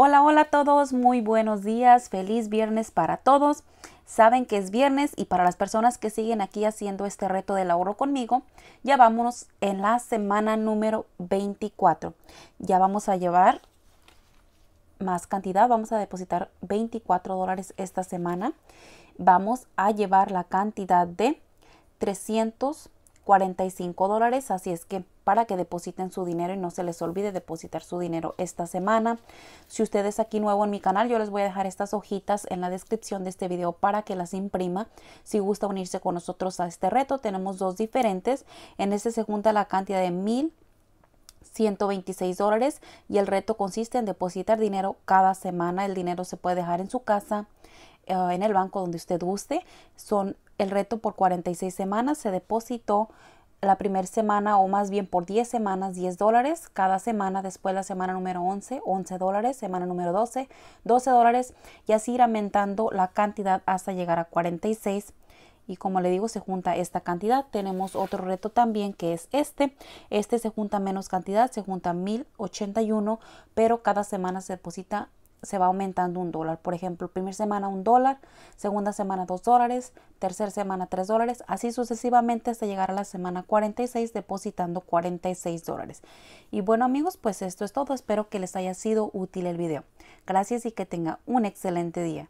Hola, hola a todos, muy buenos días, feliz viernes para todos. Saben que es viernes y para las personas que siguen aquí haciendo este reto del ahorro conmigo, ya vámonos en la semana número 24. Ya vamos a llevar más cantidad, vamos a depositar 24 dólares esta semana. Vamos a llevar la cantidad de 300 45 dólares, así es que para que depositen su dinero y no se les olvide depositar su dinero esta semana. Si usted es aquí nuevo en mi canal, yo les voy a dejar estas hojitas en la descripción de este video para que las imprima. Si gusta unirse con nosotros a este reto, tenemos dos diferentes. En este se junta la cantidad de mil 126 dólares y el reto consiste en depositar dinero cada semana. El dinero se puede dejar en su casa, eh, en el banco donde usted guste. Son el reto por 46 semanas. Se depositó la primera semana o más bien por 10 semanas 10 dólares, cada semana después la semana número 11, 11 dólares, semana número 12, 12 dólares y así ir aumentando la cantidad hasta llegar a 46. Y como le digo, se junta esta cantidad. Tenemos otro reto también que es este. Este se junta menos cantidad, se junta 1081, pero cada semana se deposita se va aumentando un dólar. Por ejemplo, primera semana un dólar, segunda semana dos dólares, tercera semana tres dólares, así sucesivamente hasta llegar a la semana 46 depositando 46 dólares. Y bueno amigos, pues esto es todo. Espero que les haya sido útil el video. Gracias y que tenga un excelente día.